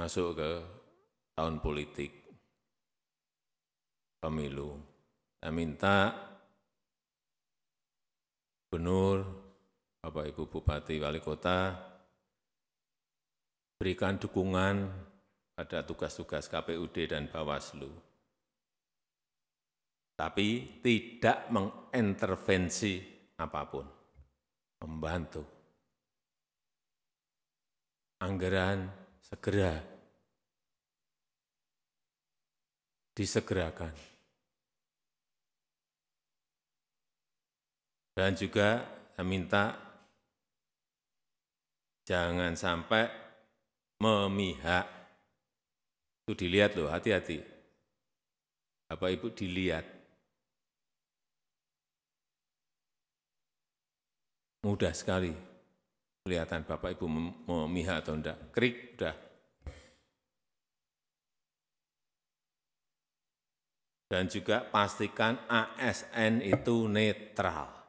masuk ke tahun politik, pemilu. Saya minta benur, Bapak Ibu Bupati, Wali Kota, berikan dukungan pada tugas-tugas KPUD dan Bawaslu. Tapi tidak mengintervensi apapun, membantu. Anggaran segera disegerakan. Dan juga saya minta jangan sampai memihak. Itu dilihat loh, hati-hati. Bapak Ibu dilihat. Mudah sekali kelihatan bapak ibu memihak atau enggak, krik, udah. Dan juga pastikan ASN itu netral.